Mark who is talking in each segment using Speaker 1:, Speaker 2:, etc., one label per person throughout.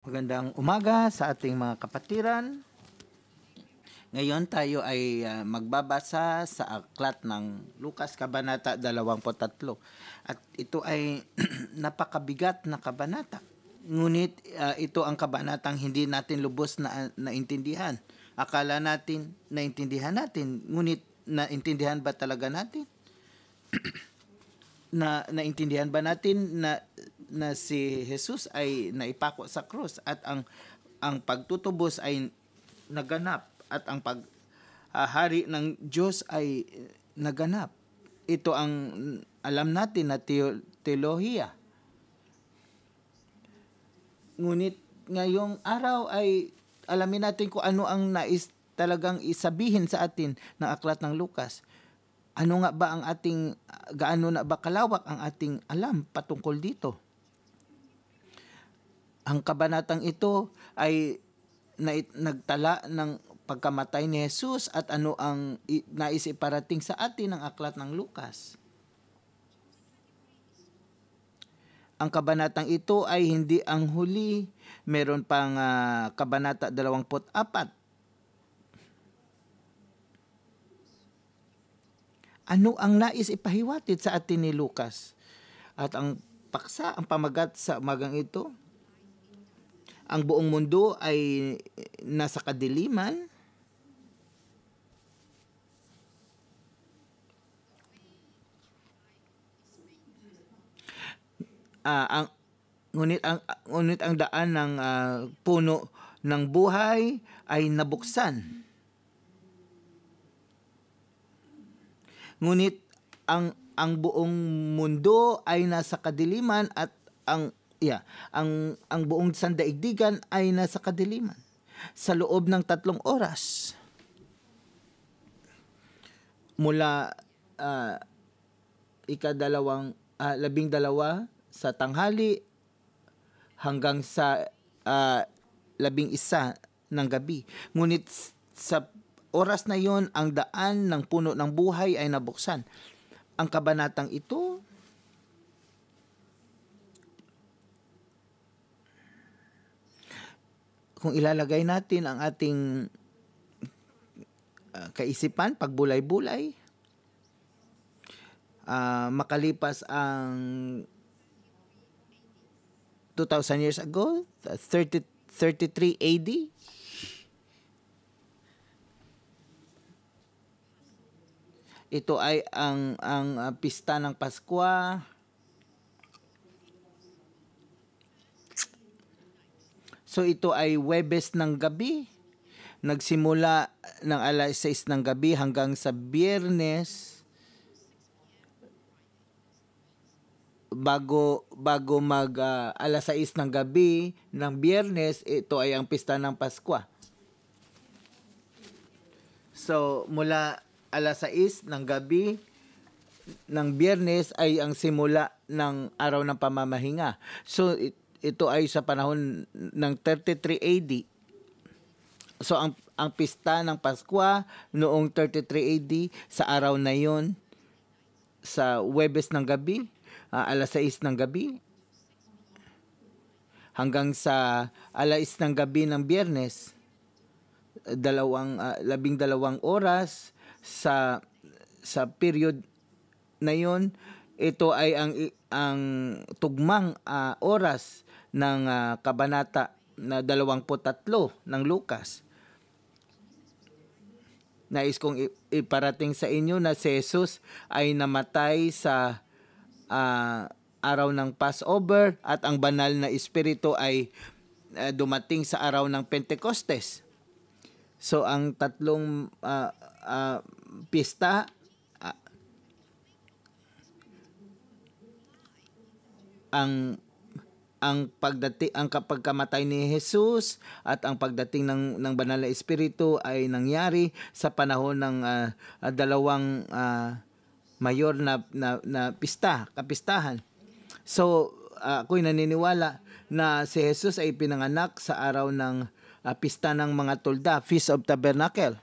Speaker 1: Magandang umaga sa ating mga kapatiran. Ngayon tayo ay uh, magbabasa sa aklat ng Lucas Kabanata 23. At ito ay napakabigat na kabanata. Ngunit uh, ito ang kabanatang hindi natin lubos na naintindihan. Akala natin naintindihan natin, ngunit naintindihan ba talaga natin? na naintindihan ba natin na na si Jesus ay naipako sa krus at ang ang pagtutubos ay naganap at ang pag ng Diyos ay naganap. Ito ang alam natin na teolohiya. Ngunit ngayong araw ay alamin natin kung ano ang nais talagang isabihin sa atin ng aklat ng Lukas ano nga ba ang ating gaano na ba kalawak ang ating alam patungkol dito? Ang kabanatang ito ay na, nagtala ng pagkamatay ni Jesus at ano ang nais iparating sa atin ng aklat ng Lukas. Ang kabanatang ito ay hindi ang huli, meron pang uh, kabanata 24. Ano ang nais ipahiwatid sa atin ni Lucas? At ang paksa, ang pamagat sa umagang ito, ang buong mundo ay nasa kadiliman. Uh, ang ngunit ang ngunit ang daan ng uh, puno ng buhay ay nabuksan. Ngunit ang ang buong mundo ay nasa kadiliman at ang Yeah, ang ang buong sandaigdigan ay nasa kadiliman sa loob ng tatlong oras. Mula uh, ikadalawang uh, ah, labing dalawa sa tanghali hanggang sa uh, labing isa ng gabi. Ngunit sa oras na yon ang daan ng puno ng buhay ay nabuksan. Ang kabanatang ito kung ilalagay natin ang ating uh, kaisipan, pagbulay-bulay, uh, makalipas ang 2,000 years ago, 30, 33 AD, ito ay ang ang uh, pista ng Paskwa So ito ay Webes ng gabi. Nagsimula ng alas 6 ng gabi hanggang sa Biyernes bago bago mag uh, alas 6 ng gabi ng Biyernes, ito ay ang pista ng Pasko. So mula alas 6 ng gabi ng biyernes ay ang simula ng araw ng pamamahinga. So, it, ito ay sa panahon ng 33 AD. So ang ang pista ng Pasko noong 33 AD sa araw na 'yon sa Webes ng gabi, uh, alas 6 ng gabi hanggang sa alas ng gabi ng Biyernes dalawang uh, labing dalawang oras sa sa period na 'yon ito ay ang ang tugmang uh, oras ng uh, kabanata na 23 ng Lucas. Nais kong iparating sa inyo na si Jesus ay namatay sa uh, araw ng Passover at ang banal na espiritu ay uh, dumating sa araw ng Pentecostes. So ang tatlong uh, uh, pista uh, ang ang pagdating ang kapag kamatay ni Jesus at ang pagdating ng ng banal na espiritu ay nangyari sa panahon ng uh, dalawang uh, mayor na, na na pista, kapistahan. So uh, ako'y naniniwala na si Jesus ay pinanganak sa araw ng uh, pista ng mga tulda, Feast of Tabernacle.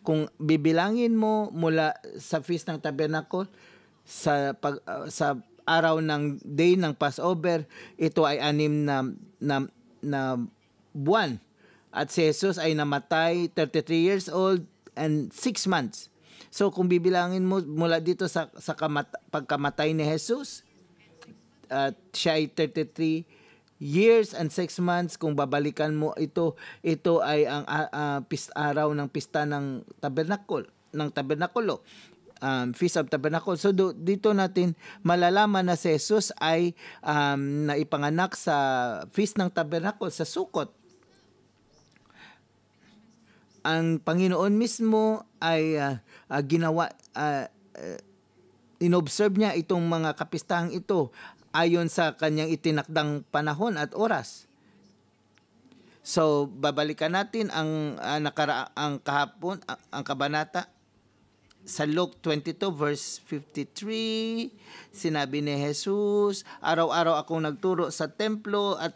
Speaker 1: Kung bibilangin mo mula sa Feast ng Tabernacle sa pag, uh, sa araw ng day ng Passover, ito ay anim na, na, na buwan. At si Jesus ay namatay 33 years old and 6 months. So kung bibilangin mo mula dito sa, sa kamat, pagkamatay ni Jesus, at siya ay 33 years and 6 months kung babalikan mo ito ito ay ang uh, uh, araw ng pista ng tabernacle ng tabernakulo um, Feast of Tabernacle. So do, dito natin malalaman na si Jesus ay um, naipanganak sa Feast ng Tabernacle sa Sukot. Ang Panginoon mismo ay uh, uh, ginawa uh, uh, inobserve niya itong mga kapistahan ito ayon sa kanyang itinakdang panahon at oras. So babalikan natin ang uh, nakara ang kahapon ang, ang kabanata sa Luke 22 verse 53, sinabi ni Jesus, Araw-araw akong nagturo sa templo at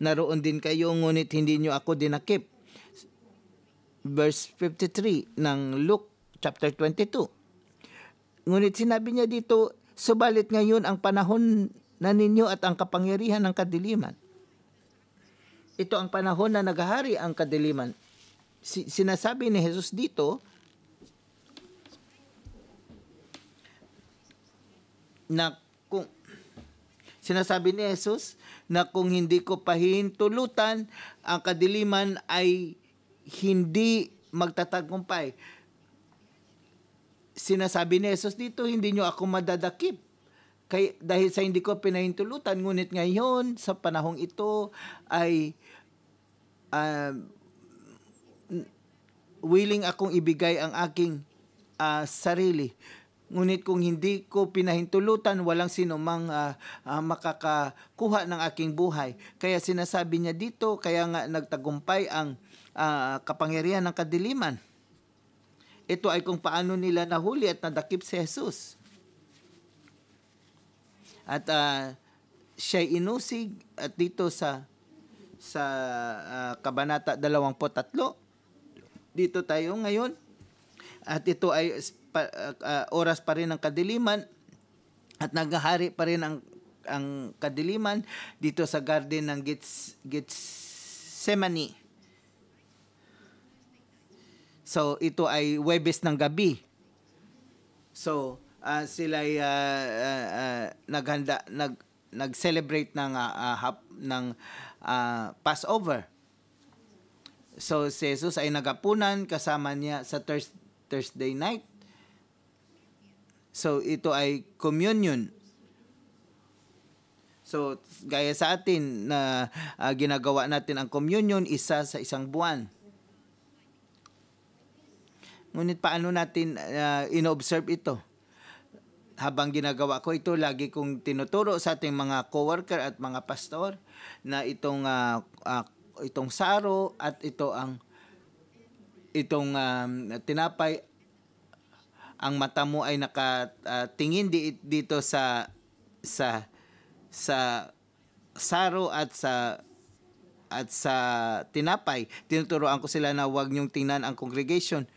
Speaker 1: naroon din kayo ngunit hindi nyo ako dinakip. Verse 53 ng Luke chapter 22. Ngunit sinabi niya dito, Subalit ngayon ang panahon na ninyo at ang kapangyarihan ng kadiliman. Ito ang panahon na naghahari ang kadiliman. Si- sinasabi ni Jesus dito, na kung sinasabi ni Jesus na kung hindi ko pahintulutan ang kadiliman ay hindi magtatagumpay. Sinasabi ni Jesus dito, hindi nyo ako madadakip. Kay, dahil sa hindi ko pinahintulutan, ngunit ngayon, sa panahong ito, ay uh, willing akong ibigay ang aking uh, sarili Ngunit kung hindi ko pinahintulutan, walang sinumang uh, uh, makakakuha ng aking buhay. Kaya sinasabi niya dito, kaya nga nagtagumpay ang uh, kapangyarihan ng kadiliman. Ito ay kung paano nila nahuli at nadakip si Jesus. At uh, siya inusig at dito sa sa uh, kabanata 23 dito tayo ngayon at ito ay uh, oras pa rin ng kadiliman at naghahari pa rin ang ang kadiliman dito sa garden ng Gets, Getsemani. So ito ay Webes ng gabi. So uh, ah, sila ay uh, uh, uh, naghanda nag nag-celebrate ng uh, uh, hap, ng uh, Passover. So si Jesus ay nagapunan kasama niya sa Thursday Thursday night. So, ito ay communion. So, gaya sa atin na uh, ginagawa natin ang communion isa sa isang buwan. Ngunit paano natin uh, ah, inobserve ito? Habang ginagawa ko ito, lagi kong tinuturo sa ating mga co-worker at mga pastor na itong uh, uh, itong saro at ito ang itong um, tinapay ang mata mo ay nakatingin ah, uh, di, dito sa sa sa saro at sa at sa tinapay tinuturoan ko sila na wag niyong tingnan ang congregation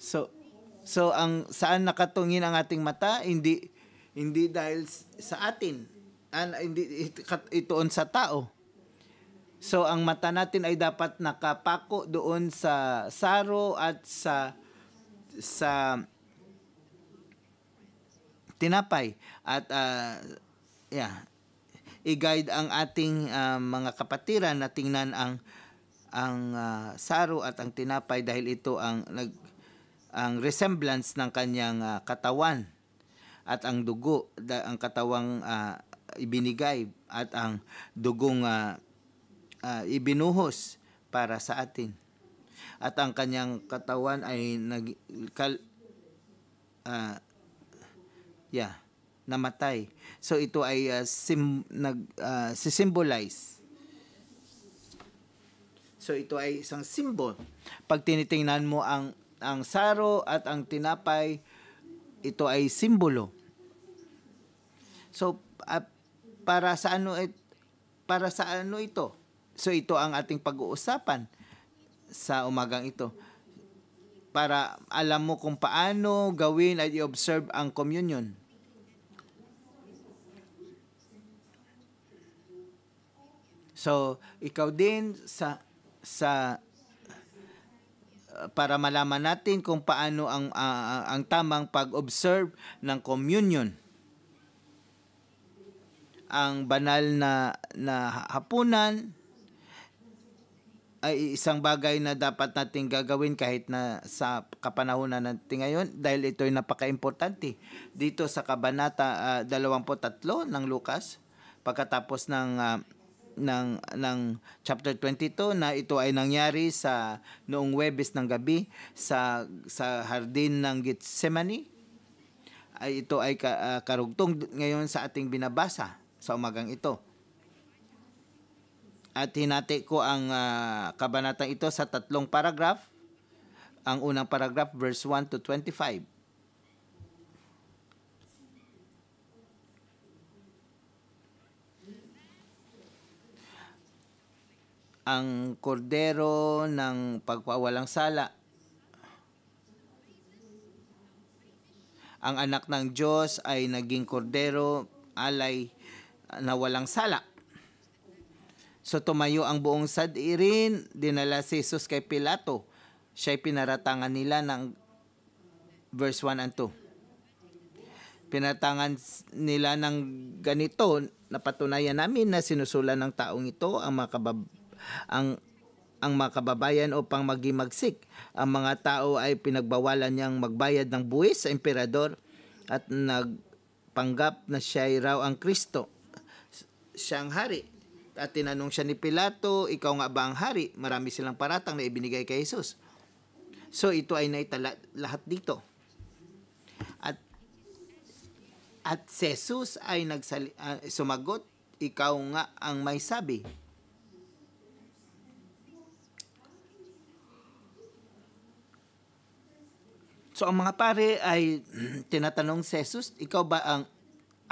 Speaker 1: so so ang saan nakatungin ang ating mata hindi hindi dahil sa atin an hindi ituon sa tao So ang mata natin ay dapat nakapako doon sa saro at sa sa tinapay at uh, yeah i-guide ang ating uh, mga kapatiran na tingnan ang ang uh, saro at ang tinapay dahil ito ang nag ang resemblance ng kanyang uh, katawan at ang dugo da, ang katawang uh, ibinigay at ang dugong uh, uh, ibinuhos para sa atin. At ang kanyang katawan ay nag kal, uh, yeah, namatay. So ito ay uh, sim, nag uh, si-symbolize. So ito ay isang symbol. Pag tinitingnan mo ang ang saro at ang tinapay, ito ay simbolo. So uh, para sa ano it, para sa ano ito? So ito ang ating pag-uusapan sa umagang ito para alam mo kung paano gawin at i-observe ang communion. So, ikaw din sa sa uh, para malaman natin kung paano ang uh, uh, ang tamang pag-observe ng communion. Ang banal na na hapunan ay isang bagay na dapat nating gagawin kahit na sa kapanahonan natin ngayon dahil ito ay napaka-importante dito sa kabanata uh, ah, 23 ng Lucas pagkatapos ng uh, ng ng chapter 22 na ito ay nangyari sa noong Webes ng gabi sa sa hardin ng Gethsemane ay ito ay ka, uh, karugtong ngayon sa ating binabasa sa umagang ito at hinati ko ang uh, ah, kabanatang ito sa tatlong paragraph. Ang unang paragraph, verse 1 to 25. ang kordero ng pagpawalang sala. Ang anak ng Diyos ay naging kordero, alay na walang sala. So tumayo ang buong sadirin, dinala si Jesus kay Pilato. Siya'y pinaratangan nila ng verse 1 and 2 pinatangan nila ng ganito napatunayan namin na sinusulan ng taong ito ang mga kabab ang ang mga kababayan upang maging magsik. Ang mga tao ay pinagbawalan niyang magbayad ng buwis sa emperador at nagpanggap na siya raw ang Kristo siyang hari at tinanong siya ni Pilato, ikaw nga ba ang hari? Marami silang paratang na ibinigay kay Jesus. So ito ay naitala lahat dito. At at Jesus ay nagsali, uh, sumagot, ikaw nga ang may sabi. So ang mga pare ay tinatanong si Jesus, ikaw ba ang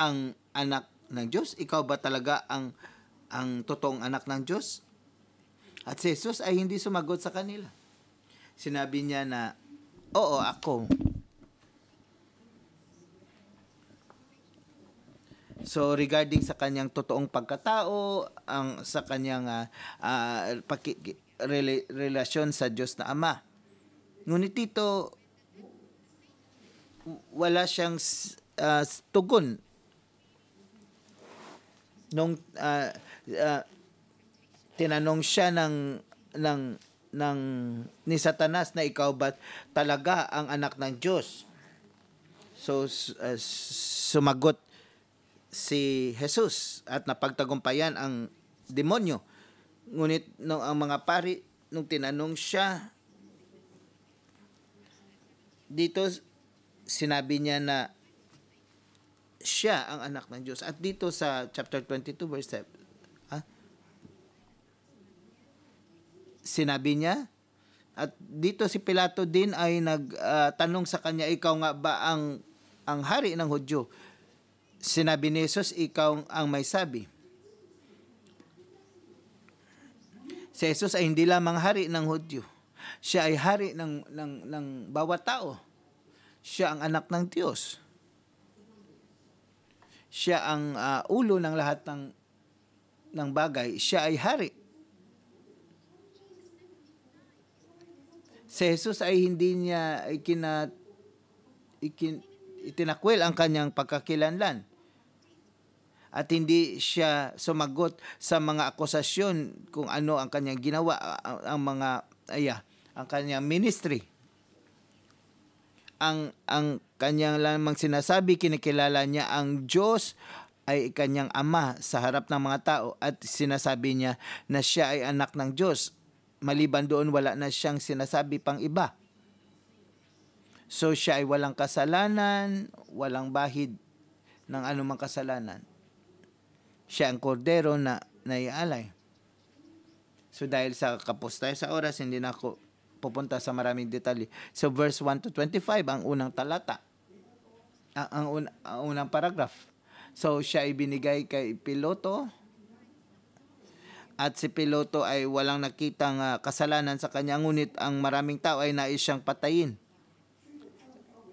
Speaker 1: ang anak ng Diyos? Ikaw ba talaga ang ang totoong anak ng Diyos. At si Jesus ay hindi sumagot sa kanila. Sinabi niya na, Oo, ako. So regarding sa kanyang totoong pagkatao, ang sa kanyang uh, uh, paki, rela, relasyon sa Diyos na Ama. Ngunit dito wala siyang uh, tugon nung uh, uh, tinanong siya ng ng ng ni Satanas na ikaw ba talaga ang anak ng Diyos? So uh, sumagot si Jesus at napagtagumpayan ang demonyo. Ngunit nung ang mga pari nung tinanong siya dito sinabi niya na siya ang anak ng Diyos. At dito sa chapter 22 verse 7, sinabi niya. At dito si Pilato din ay nagtanong ah, uh, sa kanya, ikaw nga ba ang, ang hari ng Hudyo? Sinabi ni Jesus, ikaw ang may sabi. Si Jesus ay hindi lamang hari ng Hudyo. Siya ay hari ng, ng, ng bawat tao. Siya ang anak ng Diyos. Siya ang uh, ulo ng lahat ng, ng bagay. Siya ay hari si Jesus ay hindi niya ikina, ikin, itinakwil ang kanyang pagkakilanlan at hindi siya sumagot sa mga akusasyon kung ano ang kanyang ginawa ang, ang mga aya ang kanyang ministry ang ang kanyang lamang sinasabi kinikilala niya ang Diyos ay kanyang ama sa harap ng mga tao at sinasabi niya na siya ay anak ng Diyos Maliban doon, wala na siyang sinasabi pang iba. So siya ay walang kasalanan, walang bahid ng anumang kasalanan. Siya ang kordero na naialay. So dahil sa kapos tayo sa oras, hindi na ako pupunta sa maraming detalye. So verse 1 to 25 ang unang talata. Ang, ang, un, ang unang paragraph. So siya ay binigay kay Piloto at si piloto ay walang nakitang uh, kasalanan sa kanya ngunit ang maraming tao ay nais siyang patayin.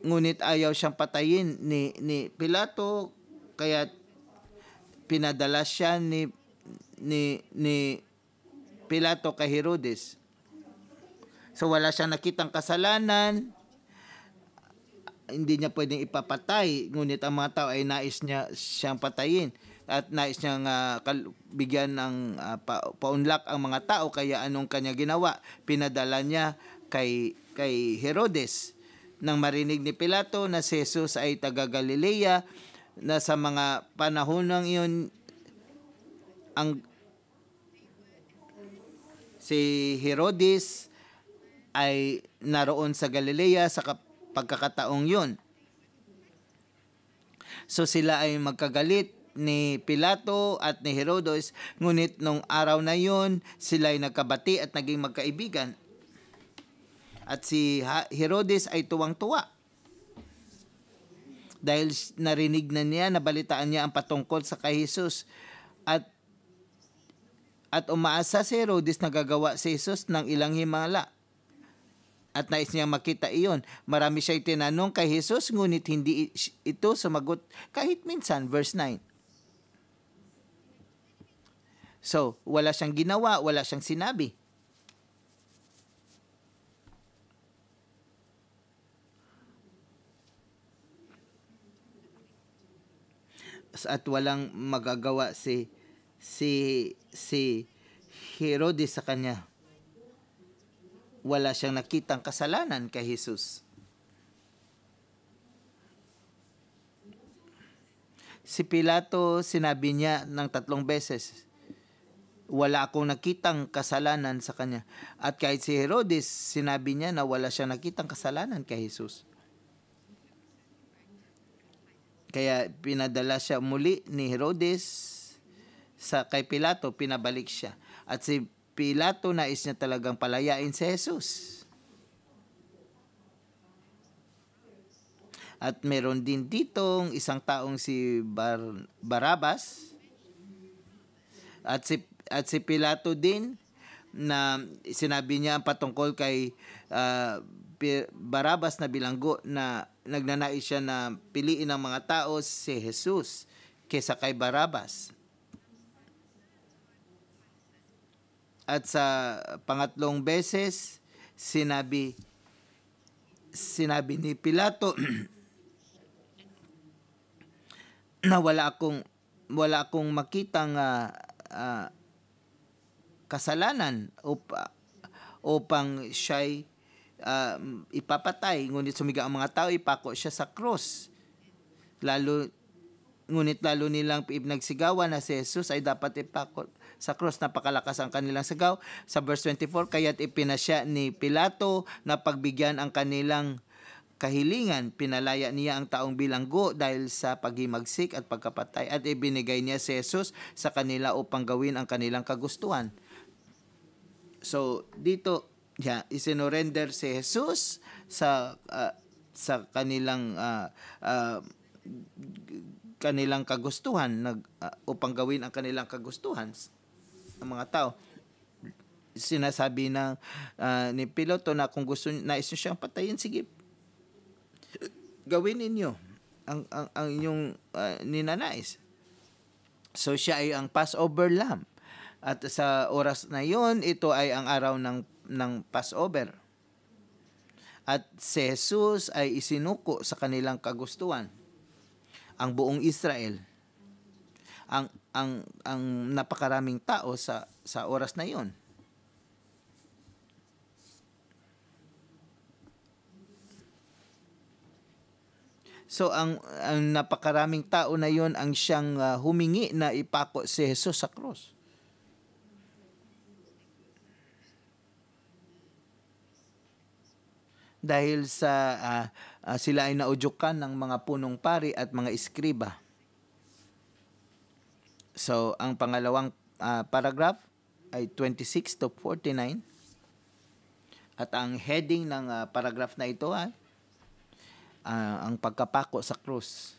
Speaker 1: Ngunit ayaw siyang patayin ni ni Pilato kaya pinadala siya ni ni ni Pilato kay Herodes. So wala siyang nakitang kasalanan hindi niya pwedeng ipapatay ngunit ang mga tao ay nais niya siyang patayin at nais niyang uh, bigyan ng uh, pa- paunlak ang mga tao kaya anong kanya ginawa pinadala niya kay kay Herodes nang marinig ni Pilato na si Jesus ay taga Galilea na sa mga panahon ng iyon ang si Herodes ay naroon sa Galilea sa pagkakataong yun. So sila ay magkagalit ni Pilato at ni Herodes, ngunit nung araw na sila ay nagkabati at naging magkaibigan. At si Herodes ay tuwang-tuwa dahil narinig na niya, nabalitaan niya ang patungkol sa kay Jesus. At at umaasa si Herodes na gagawa si Jesus ng ilang himala. At nais niya makita iyon. Marami siya tinanong kay Jesus, ngunit hindi ito sumagot kahit minsan. Verse 9. So, wala siyang ginawa, wala siyang sinabi. at walang magagawa si si si Herodes sa kanya. Wala siyang nakitang kasalanan kay Jesus. Si Pilato sinabi niya ng tatlong beses, wala akong nakitang kasalanan sa kanya. At kahit si Herodes, sinabi niya na wala siyang nakitang kasalanan kay Jesus. Kaya pinadala siya muli ni Herodes sa kay Pilato, pinabalik siya. At si Pilato nais niya talagang palayain si Jesus. At meron din ditong isang taong si Bar- Barabas. At si at si Pilato din na sinabi niya ang patungkol kay uh, ah, Barabas na bilanggo na nagnanais siya na piliin ng mga tao si Jesus kaysa kay Barabas. At sa pangatlong beses, sinabi sinabi ni Pilato na wala akong wala akong makitang uh, uh, kasalanan up, upang siya'y uh, ipapatay. Ngunit sumiga ang mga tao, ipako siya sa cross. Lalo, ngunit lalo nilang pinagsigawan na si Jesus ay dapat ipako sa cross. Napakalakas ang kanilang sigaw. Sa verse 24, kaya't ipinasya ni Pilato na pagbigyan ang kanilang kahilingan, pinalaya niya ang taong bilanggo dahil sa paghimagsik at pagkapatay at ibinigay niya si Jesus sa kanila upang gawin ang kanilang kagustuhan. So, dito, yeah, isinorender si Jesus sa uh, sa kanilang uh, uh, kanilang kagustuhan nag uh, upang gawin ang kanilang kagustuhan ng mga tao sinasabi na uh, ni piloto na kung gusto na iso siyang patayin sige gawin ninyo ang ang, ang inyong uh, ninanais so siya ay ang Passover lamb at sa oras na yon, ito ay ang araw ng, ng Passover. At si Jesus ay isinuko sa kanilang kagustuhan. Ang buong Israel. Ang, ang, ang napakaraming tao sa, sa oras na yon. So ang, ang napakaraming tao na yon ang siyang uh, humingi na ipako si Jesus sa cross. dahil sa uh, uh, sila ay naudyukan ng mga punong pari at mga iskriba. So, ang pangalawang uh, paragraph ay 26 to 49. At ang heading ng uh, paragraph na ito ay uh, ang pagkapako sa krus.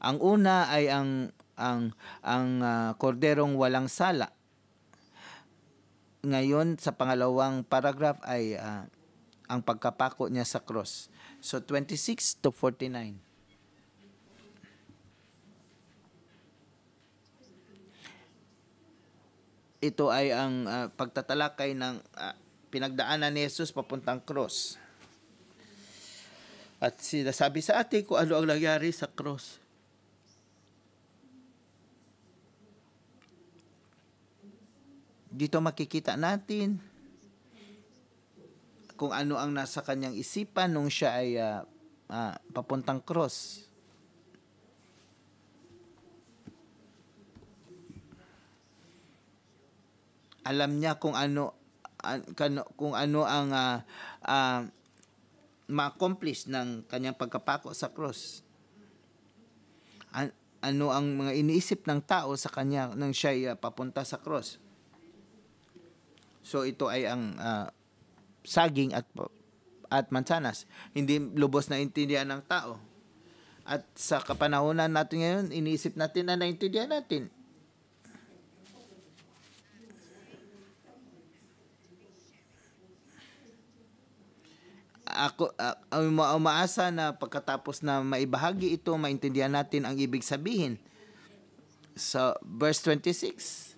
Speaker 1: Ang una ay ang ang ang uh, korderong walang sala ngayon sa pangalawang paragraph ay uh, ang pagkapako niya sa cross. So 26 to 49. Ito ay ang uh, pagtatalakay ng uh, pinagdaanan ni Jesus papuntang cross. At sinasabi sa atin kung ano ang nangyari sa cross. Dito makikita natin kung ano ang nasa kanyang isipan nung siya ay uh, uh, papuntang cross. Alam niya kung ano kung ano ang uh, uh, ma-accomplish ng kanyang pagkapako sa cross. An- ano ang mga iniisip ng tao sa kanya nang siya uh, papunta sa cross. So ito ay ang uh, saging at at mansanas. Hindi lubos na intindihan ng tao. At sa kapanahonan natin ngayon, iniisip natin na naintindihan natin. ako uh, umaasa na pagkatapos na maibahagi ito maintindihan natin ang ibig sabihin sa so, verse 26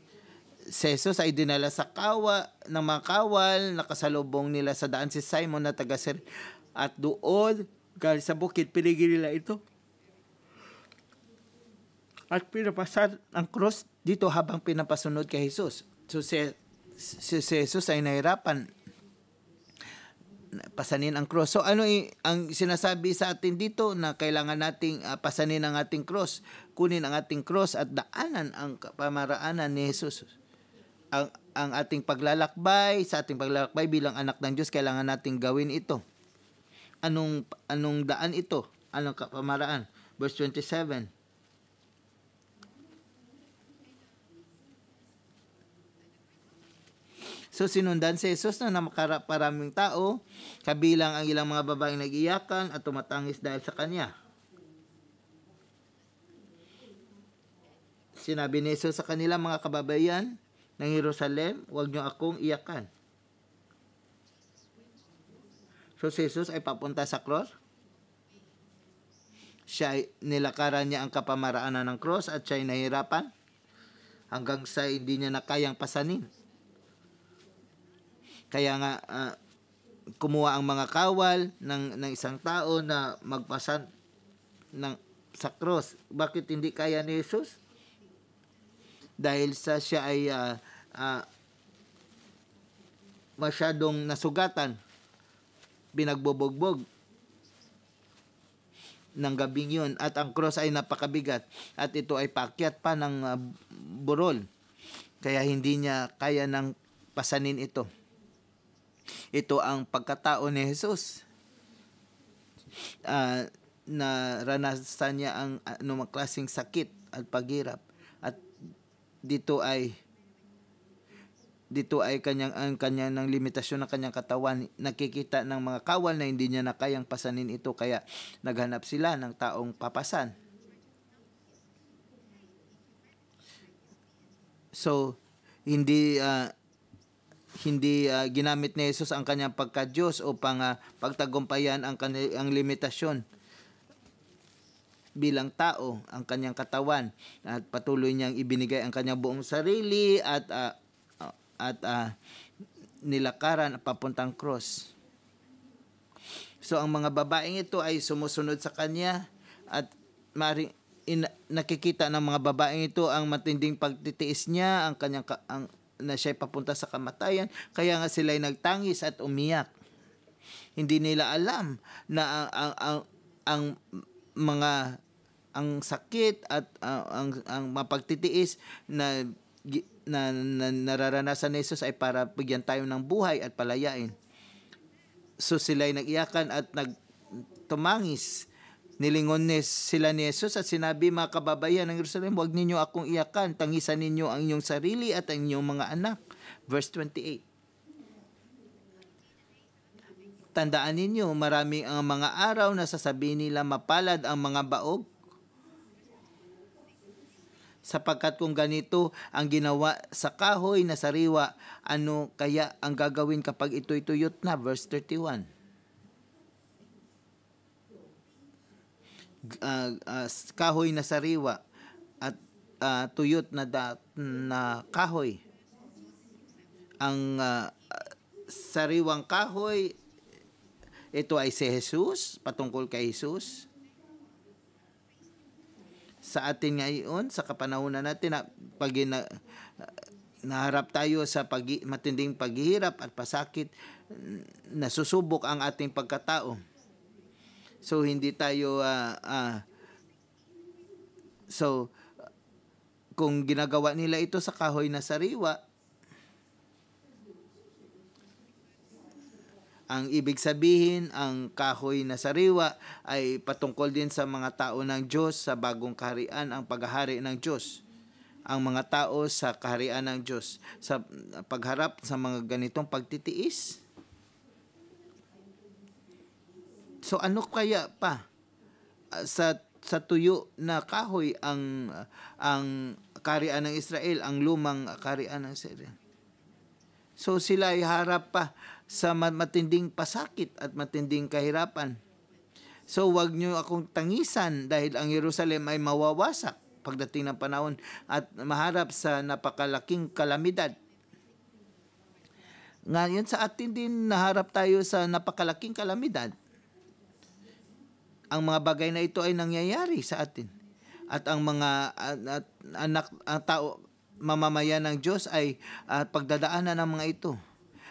Speaker 1: Sesos ay dinala sa kawa ng mga kawal, nakasalubong nila sa daan si Simon na taga Sir at doon galing sa bukid pinigil nila ito. At pinapasan ang cross dito habang pinapasunod kay Jesus. So si, si, si Jesus ay nahirapan pasanin ang cross. So ano eh, ang sinasabi sa atin dito na kailangan nating uh, pasanin ang ating cross, kunin ang ating cross at daanan ang pamaraanan ni Jesus ang, ang ating paglalakbay, sa ating paglalakbay bilang anak ng Diyos, kailangan nating gawin ito. Anong, anong daan ito? Anong pamaraan? Verse 27. So sinundan si Jesus na namakaraming tao, kabilang ang ilang mga babaeng nagiyakan at tumatangis dahil sa kanya. Sinabi ni Jesus sa kanila mga kababayan, ng Jerusalem, huwag niyo akong iyakan. So si Jesus ay papunta sa cross. Siya ay nilakaran niya ang kapamaraanan ng cross at siya ay nahirapan hanggang sa hindi niya na kayang pasanin. Kaya nga uh, kumuha ang mga kawal ng ng isang tao na magpasan ng sa cross. Bakit hindi kaya ni Jesus? Dahil sa siya ay uh, uh, masyadong nasugatan, binagbobogbog ng gabing yun at ang cross ay napakabigat at ito ay pakyat pa ng uh, burol kaya hindi niya kaya ng pasanin ito ito ang pagkatao ni Jesus uh, ah, na ranasan niya ang anumang klaseng sakit at paghirap at dito ay dito ay kanyang ang kanya ng limitasyon ng kanyang katawan nakikita ng mga kawal na hindi niya nakayang pasanin ito kaya naghanap sila ng taong papasan so hindi uh, hindi uh, ginamit ni Jesus ang kanyang pagka-Diyos upang uh, ah, pagtagumpayan ang kanyang ang limitasyon bilang tao ang kanyang katawan at patuloy niyang ibinigay ang kanyang buong sarili at uh, at uh, nilakaran papuntang cross. So ang mga babaeng ito ay sumusunod sa kanya at maring in, nakikita ng mga babaeng ito ang matinding pagtitiis niya, ang kanyang ang na siya papunta sa kamatayan, kaya nga sila ay nagtangis at umiyak. Hindi nila alam na ang ang ang, ang mga ang sakit at uh, ang ang mapagtitiis na na, na nararanasan ni Jesus ay para bigyan tayo ng buhay at palayain. So sila ay nagiyakan at nagtumangis. Nilingon ni sila ni Jesus at sinabi, mga kababayan ng Jerusalem, huwag ninyo akong iyakan, tangisan ninyo ang inyong sarili at ang inyong mga anak. Verse 28. Tandaan ninyo, marami ang mga araw na sasabihin nila mapalad ang mga baog, sapagkat kung ganito ang ginawa sa kahoy na sariwa, ano kaya ang gagawin kapag ito'y tuyot na? Verse 31. Uh, uh, kahoy na sariwa at uh, tuyot na, da, na kahoy. Ang uh, sariwang kahoy, ito ay si Jesus, patungkol kay Jesus sa atin ngayon sa kapanahunan natin na pag na, naharap tayo sa pag, matinding paghihirap at pasakit na susubok ang ating pagkatao so hindi tayo uh, uh, so kung ginagawa nila ito sa kahoy na sariwa Ang ibig sabihin, ang kahoy na sariwa ay patungkol din sa mga tao ng Diyos sa bagong kaharian, ang paghahari ng Diyos. Ang mga tao sa kaharian ng Diyos, sa pagharap sa mga ganitong pagtitiis. So ano kaya pa ah, sa sa tuyo na kahoy ang ang kaharian ng Israel, ang lumang kaharian ng Israel? So sila ay harap pa sa matinding pasakit at matinding kahirapan. So wag niyo akong tangisan dahil ang Jerusalem ay mawawasak pagdating ng panahon at maharap sa napakalaking kalamidad. Ngayon sa atin din naharap tayo sa napakalaking kalamidad. Ang mga bagay na ito ay nangyayari sa atin. At ang mga at, at, anak ang tao mamamayan ng Diyos ay uh, pagdadaanan ng mga ito.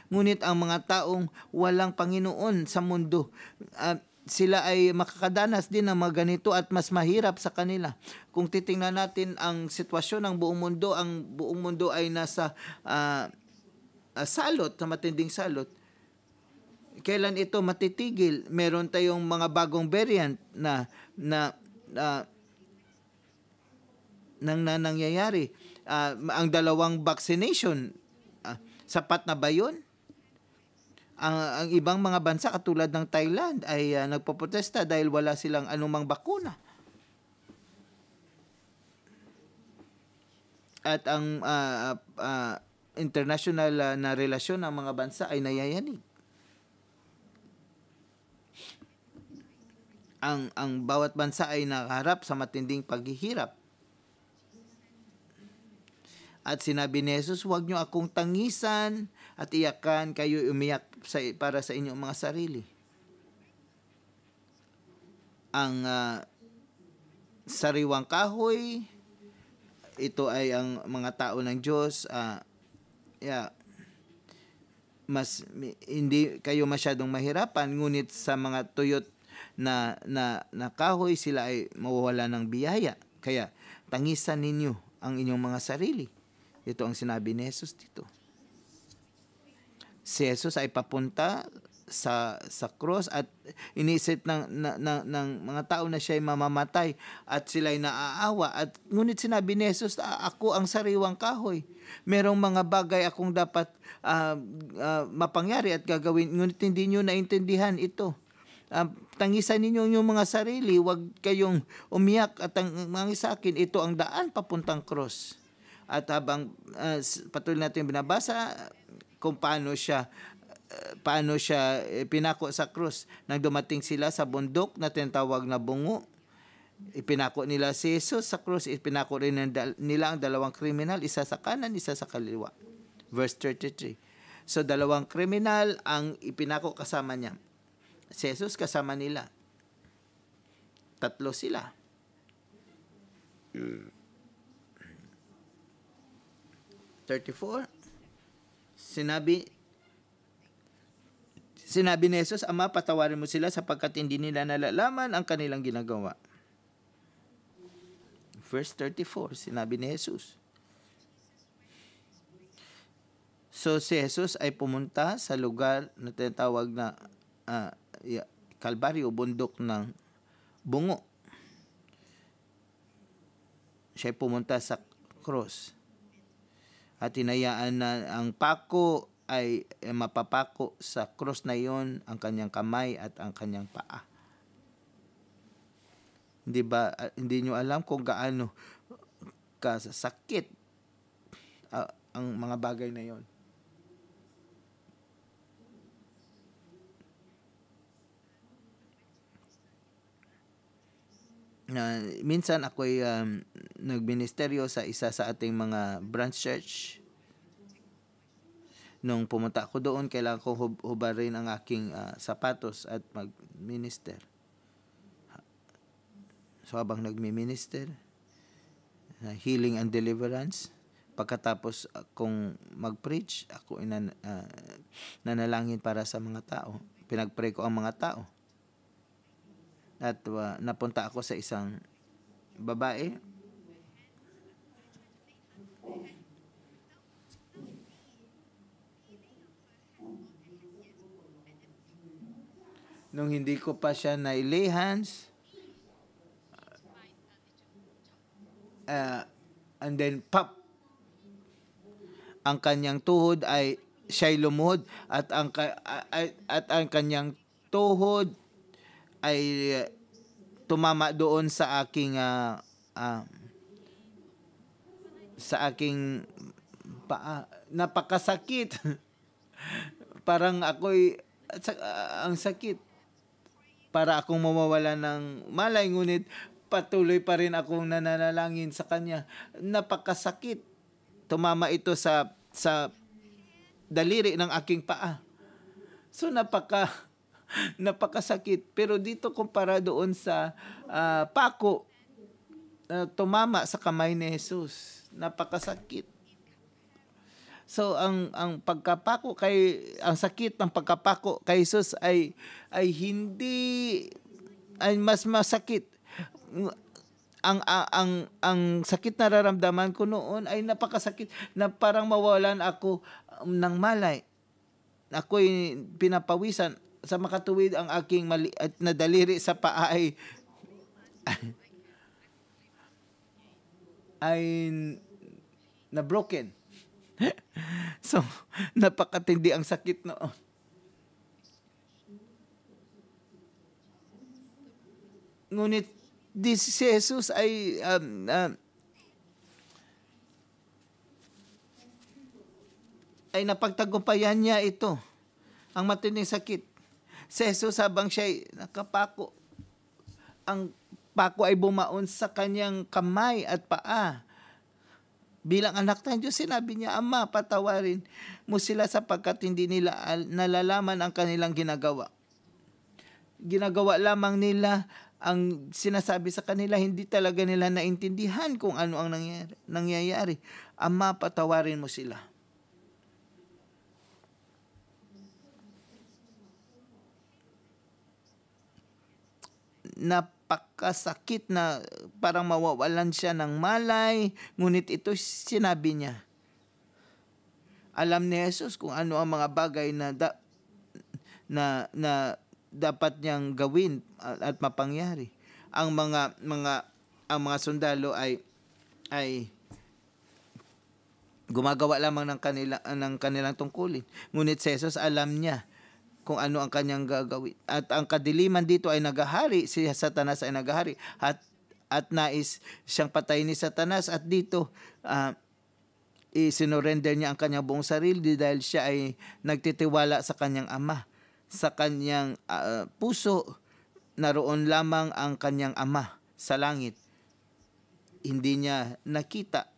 Speaker 1: Ngunit ang mga taong walang Panginoon sa mundo, uh, sila ay makakadanas din ng mga ganito at mas mahirap sa kanila. Kung titingnan natin ang sitwasyon ng buong mundo, ang buong mundo ay nasa uh, uh, salot, na matinding salot. Kailan ito matitigil? Meron tayong mga bagong variant na na uh, nang nangyayari uh, ang dalawang vaccination uh, sapat na ba 'yun? Ang, ang ibang mga bansa katulad ng Thailand ay uh, nagpoprotesta dahil wala silang anumang bakuna. At ang uh, uh, international uh, na relasyon ng mga bansa ay nayayanig. Ang ang bawat bansa ay nakaharap sa matinding paghihirap at sinabi ni Jesus, huwag niyo akong tangisan at iyakan kayo umiyak sa, para sa inyong mga sarili. Ang uh, sariwang kahoy, ito ay ang mga tao ng Diyos. Uh, yeah, mas hindi kayo masyadong mahirapan ngunit sa mga tuyot na na, na kahoy sila ay mawawala ng biyaya kaya tangisan ninyo ang inyong mga sarili ito ang sinabi ni Jesus dito. Si Jesus ay papunta sa sa cross at inisip ng, ng, ng, ng mga tao na siya ay mamamatay at sila ay naaawa at ngunit sinabi ni Jesus ako ang sariwang kahoy merong mga bagay akong dapat uh, uh, mapangyari at gagawin ngunit hindi niyo naintindihan ito uh, tangisan ninyo yung mga sarili huwag kayong umiyak at ang, mga sa akin ito ang daan papuntang cross at habang uh, patuloy natin binabasa kung paano siya eh, paano siya eh, pinako sa krus. Nang dumating sila sa bundok na tinatawag na bungo, ipinako nila si Jesus sa krus, ipinako rin nila ang dalawang kriminal, isa sa kanan, isa sa kaliwa. Verse 33. So dalawang kriminal ang ipinako kasama niya. Si Jesus kasama nila. Tatlo sila. Mm. 34, sinabi, sinabi ni Jesus, Ama, patawarin mo sila sapagkat hindi nila nalalaman ang kanilang ginagawa. Verse 34, sinabi ni Jesus. So si Jesus ay pumunta sa lugar na tinatawag na uh, ah, Kalbaryo, bundok ng bungo. Siya ay pumunta sa cross at hinayaan na ang pako ay eh, mapapako sa cross na yon ang kanyang kamay at ang kanyang paa. Hindi ba ah, hindi niyo alam kung gaano kasakit uh, ah, ang mga bagay na yon. uh, minsan ako'y um, nagministeryo sa isa sa ating mga branch church. Nung pumunta ako doon, kailangan ko hub- hubarin ang aking uh, sapatos at mag-minister. So habang nagmi-minister, uh, healing and deliverance, pagkatapos ah, kong mag-preach, ako inan, uh, ah, nanalangin para sa mga tao. Pinag-pray ko ang mga tao at uh, napunta ako sa isang babae nung hindi ko pa siya nailay hands uh, ah, and then pop ang kanyang tuhod ay siya'y lumuhod at ang at, at ang kanyang tuhod ay eh, tumama doon sa aking uh, uh, sa aking paa. Napakasakit. Parang ako'y uh, ang sakit. Para akong mawawala ng malay. Ngunit patuloy pa rin akong nananalangin sa kanya. Napakasakit. Tumama ito sa sa daliri ng aking paa. So napaka napakasakit. Pero dito kumpara doon sa uh, pako uh, tumama sa kamay ni Jesus, napakasakit. So ang ang pagkapako kay ang sakit ng pagkapako kay Jesus ay ay hindi ay mas masakit. Ang ang ang, ang sakit na nararamdaman ko noon ay napakasakit na parang mawalan ako ng malay. Ako'y pinapawisan sa makatuwid ang aking mali at nadaliri sa paa ay ay na broken. so, napakatindi ang sakit noon. Ngunit this si Jesus ay um, um, ay napagtagumpayan niya ito ang matinding sakit Si Jesus habang siya nakapako, ang pako ay bumaon sa kanyang kamay at paa. Bilang anak ng Diyos, sinabi niya, Ama, patawarin mo sila sapagkat hindi nila nalalaman ang kanilang ginagawa. Ginagawa lamang nila ang sinasabi sa kanila, hindi talaga nila naintindihan kung ano ang nangyayari. Ama, patawarin mo sila. napakasakit na parang mawawalan siya ng malay. Ngunit ito sinabi niya. Alam ni Jesus kung ano ang mga bagay na da, na na dapat niyang gawin at mapangyari. Ang mga mga ang mga sundalo ay ay gumagawa lamang ng kanila ng kanilang tungkulin. Ngunit si Jesus alam niya kung ano ang kanyang gagawin. At ang kadiliman dito ay nagahari, si Satanas ay nagahari at at nais siyang patayin ni Satanas at dito uh, isinorender niya ang kanyang buong sarili dahil siya ay nagtitiwala sa kanyang ama. Sa kanyang uh, puso, naroon lamang ang kanyang ama sa langit. Hindi niya nakita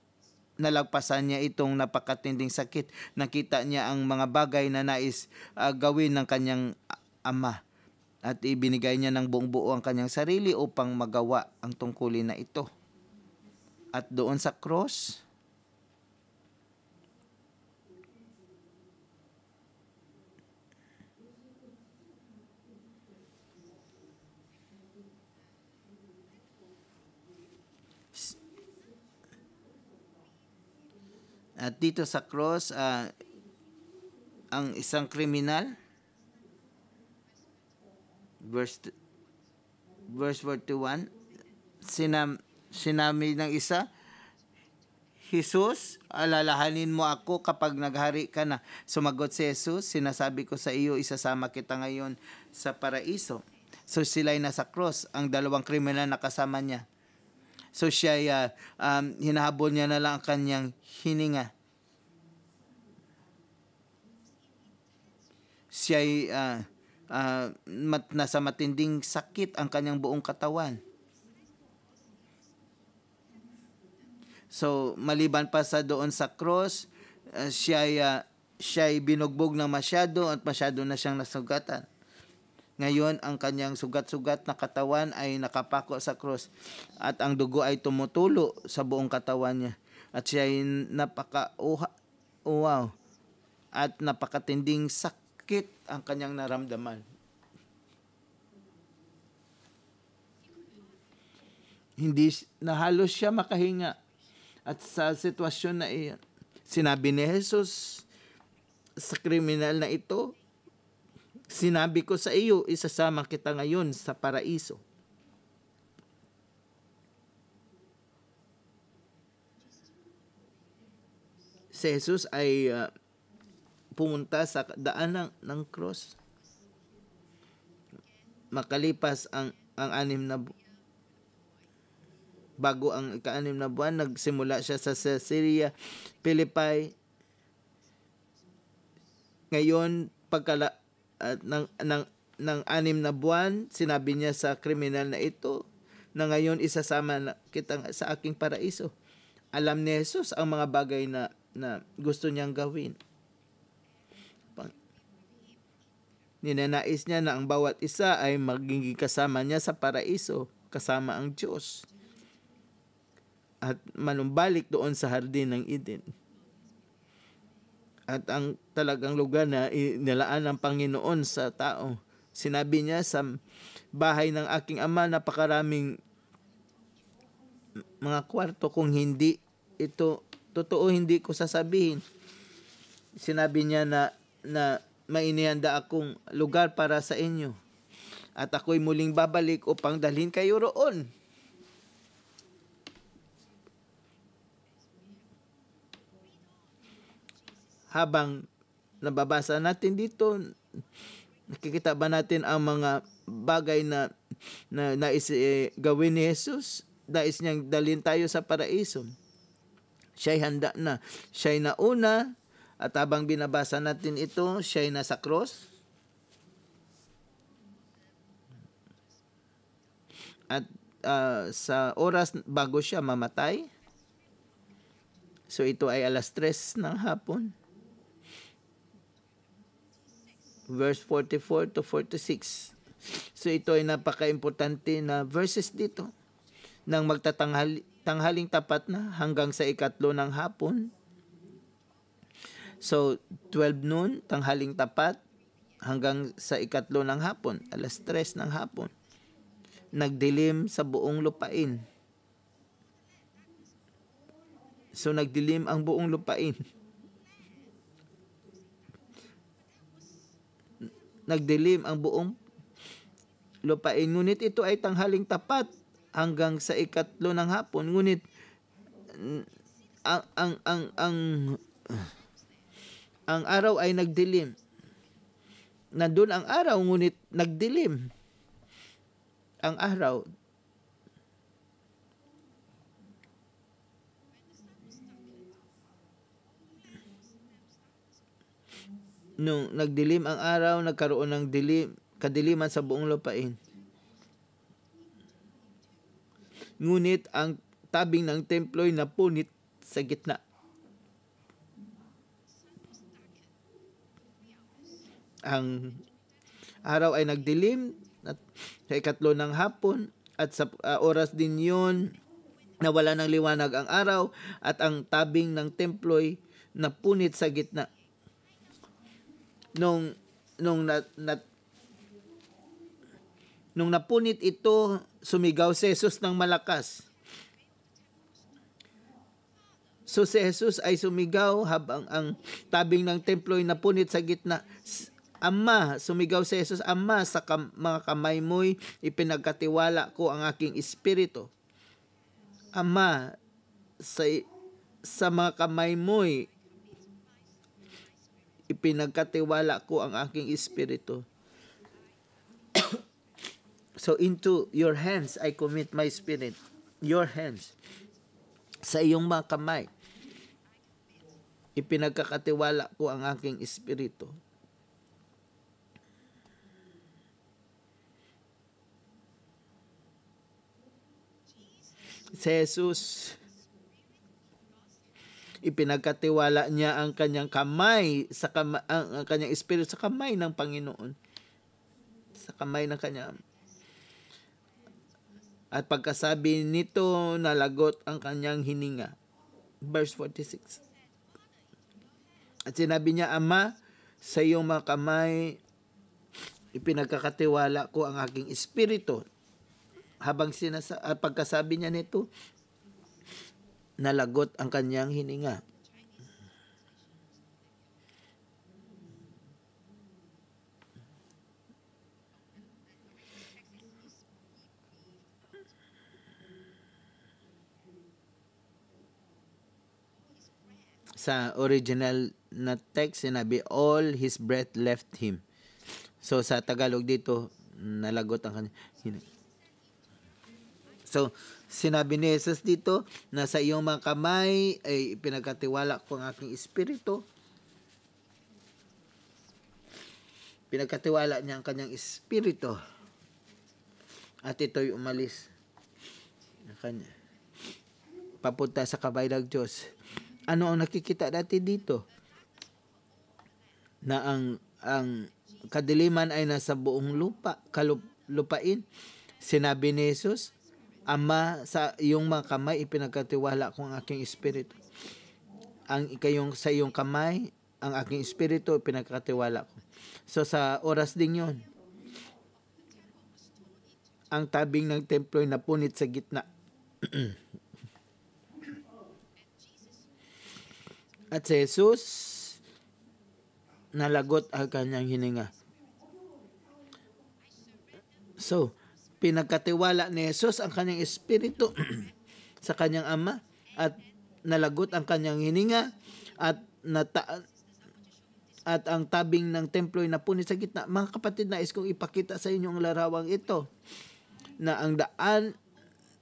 Speaker 1: nalagpasan niya itong napakatinding sakit. Nakita niya ang mga bagay na nais uh, gawin ng kanyang ah, ama at ibinigay niya ng buong buo ang kanyang sarili upang magawa ang tungkulin na ito. At doon sa cross, At dito sa cross, uh, ang isang kriminal, verse, verse 41, sinam, sinami ng isa, Jesus, alalahanin mo ako kapag naghari ka na. Sumagot si Jesus, sinasabi ko sa iyo, isasama kita ngayon sa paraiso. So sila'y nasa cross, ang dalawang kriminal na kasama niya. So siya uh, um, hinahabol niya na lang ang kanyang hininga. Siya uh, uh, mat, nasa matinding sakit ang kanyang buong katawan. So maliban pa sa doon sa cross, uh, siya uh, siya binugbog ng masyado at masyado na siyang nasugatan. Ngayon, ang kanyang sugat-sugat na katawan ay nakapako sa krus at ang dugo ay tumutulo sa buong katawan niya. At siya ay napaka oh, wow at napakatinding sakit ang kanyang naramdaman. Hindi na halos siya makahinga. At sa sitwasyon na iyon, sinabi ni Jesus sa kriminal na ito, Sinabi ko sa iyo, isasama kita ngayon sa paraiso. Si Jesus ay uh, pumunta sa daan ng, ng cross. Makalipas ang, ang anim na bu- bago ang ikaanim na buwan, nagsimula siya sa Caesarea, Philippi. Ngayon, pagkala, at ng ng ng anim na buwan, sinabi niya sa kriminal na ito na ngayon isasama kitang sa aking paraiso. Alam ni Jesus ang mga bagay na na gusto niyang gawin. Ninanais niya na ang bawat isa ay magiging kasama niya sa paraiso, kasama ang Diyos. At manumbalik doon sa hardin ng Eden at ang talagang lugar na inilaan ng Panginoon sa tao. Sinabi niya sa bahay ng aking ama napakaraming mga kwarto kung hindi ito totoo hindi ko sasabihin. Sinabi niya na na mainihanda akong lugar para sa inyo at ako'y muling babalik upang dalhin kayo roon. habang nababasa natin dito, nakikita ba natin ang mga bagay na, na nais eh, gawin ni Jesus? Nais niyang dalhin tayo sa paraiso. Siya'y handa na. Siya'y nauna at habang binabasa natin ito, siya'y nasa cross. At uh, sa oras bago siya mamatay, So ito ay alas 3 ng hapon verse 44 to 46. So ito ay napaka-importante na verses dito. Nang magtatanghaling tanghaling tapat na hanggang sa ikatlo ng hapon. So 12 noon, tanghaling tapat hanggang sa ikatlo ng hapon, alas 3 ng hapon. Nagdilim sa buong lupain. So nagdilim ang buong lupain. nagdilim ang buong lupain. Ngunit ito ay tanghaling tapat hanggang sa ikatlo ng hapon. Ngunit ang ang ang ang ang araw ay nagdilim. Nandun ang araw ngunit nagdilim. Ang araw Nung nagdilim ang araw, nagkaroon ng dilim, kadiliman sa buong lupain. Ngunit ang tabing ng templo ay napunit sa gitna. Ang araw ay nagdilim at sa ikatlo ng hapon at sa uh, oras din yun wala ng liwanag ang araw at ang tabing ng templo ay napunit sa gitna nung nung na, nat nung napunit ito, sumigaw si Jesus ng malakas. So si Jesus ay sumigaw habang ang tabing ng templo ay napunit sa gitna. Ama, sumigaw si Jesus, Ama, sa kam- mga kamay mo'y ipinagkatiwala ko ang aking espiritu. Ama, sa, sa mga kamay mo'y ipinagkatiwala ko ang aking espiritu. so into your hands I commit my spirit. Your hands. Sa iyong mga kamay. Ipinagkakatiwala ko ang aking espiritu. Sa Jesus, ipinagkatiwala niya ang kanyang kamay sa kamay, ang, kanyang espiritu sa kamay ng Panginoon sa kamay ng kanya at pagkasabi nito nalagot ang kanyang hininga verse 46 at sinabi niya ama sa iyong mga kamay ipinagkakatiwala ko ang aking espiritu habang sinasa ah, pagkasabi niya nito nalagot ang kanyang hininga. sa original na text sinabi all his breath left him. So sa Tagalog dito nalagot ang hininga. So Sinabi ni Jesus dito na sa iyong mga kamay ay pinagkatiwala ko ang aking espiritu. Pinagkatiwala niya ang kanyang espiritu. At ito'y umalis. Kanya. Papunta sa kabay ng Diyos. Ano ang nakikita natin dito? Na ang ang kadiliman ay nasa buong lupa, kalupain. Sinabi ni Jesus, Ama, sa iyong mga kamay ipinagkatiwala ko ang aking espiritu. Ang ikayong sa iyong kamay, ang aking espiritu ipinagkatiwala ko. So sa oras ding yon, ang tabing ng templo ay napunit sa gitna. At si Jesus, nalagot ang kanyang hininga. So, Pinagkatiwala ni Jesus ang kanyang espiritu sa kanyang ama at nalagot ang kanyang hininga at nata at ang tabing ng templo ay napunit sa gitna. Mga kapatid, nais kong ipakita sa inyo ang larawang ito na ang daan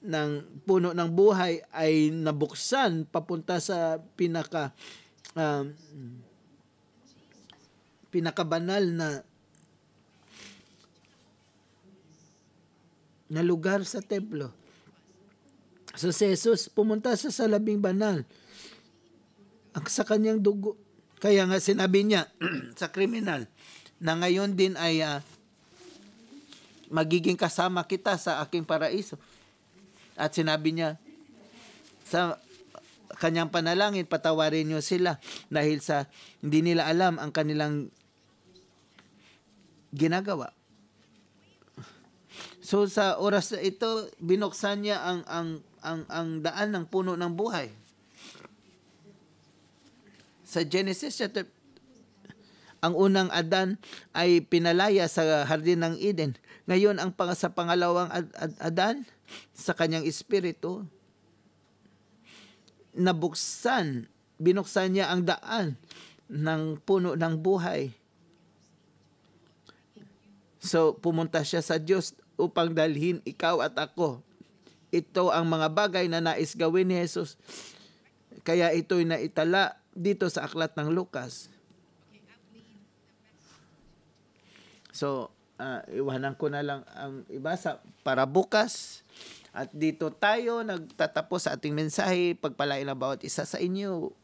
Speaker 1: ng puno ng buhay ay nabuksan papunta sa pinaka um, pinakabanal na na lugar sa templo. So si Jesus pumunta sa labing banal. Ang sa kanyang dugo. Kaya nga sinabi niya sa kriminal na ngayon din ay uh, magiging kasama kita sa aking paraiso. At sinabi niya sa kanyang panalangin, patawarin niyo sila dahil sa hindi nila alam ang kanilang ginagawa. So sa oras na ito, binuksan niya ang ang ang, ang daan ng puno ng buhay. Sa Genesis chapter ang unang Adan ay pinalaya sa hardin ng Eden. Ngayon ang pang, sa pangalawang Adan sa kanyang espiritu nabuksan, binuksan niya ang daan ng puno ng buhay. So pumunta siya sa Diyos upang dalhin ikaw at ako. Ito ang mga bagay na nais gawin ni Jesus. Kaya ito'y naitala dito sa aklat ng Lucas. So, uh, iwanan ko na lang ang ibasa para bukas. At dito tayo nagtatapos sa ating mensahe. Pagpalain ang bawat isa sa inyo.